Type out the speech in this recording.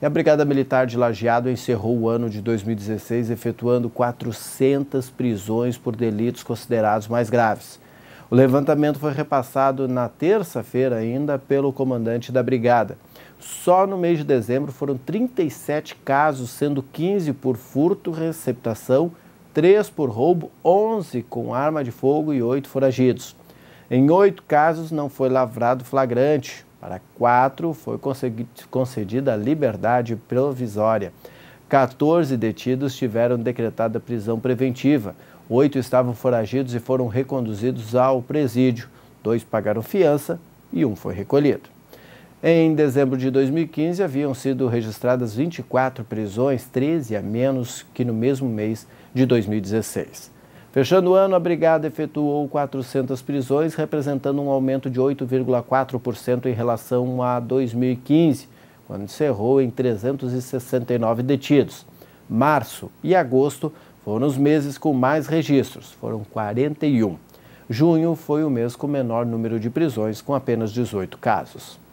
E a Brigada Militar de Lajeado encerrou o ano de 2016 efetuando 400 prisões por delitos considerados mais graves. O levantamento foi repassado na terça-feira ainda pelo comandante da brigada. Só no mês de dezembro foram 37 casos, sendo 15 por furto, receptação, 3 por roubo, 11 com arma de fogo e 8 foragidos. Em oito casos não foi lavrado flagrante. Para quatro, foi concedida a liberdade provisória. 14 detidos tiveram decretada prisão preventiva. Oito estavam foragidos e foram reconduzidos ao presídio. Dois pagaram fiança e um foi recolhido. Em dezembro de 2015, haviam sido registradas 24 prisões, 13 a menos que no mesmo mês de 2016. Fechando o ano, a Brigada efetuou 400 prisões, representando um aumento de 8,4% em relação a 2015, quando encerrou em 369 detidos. Março e agosto foram os meses com mais registros, foram 41. Junho foi o mês com menor número de prisões, com apenas 18 casos.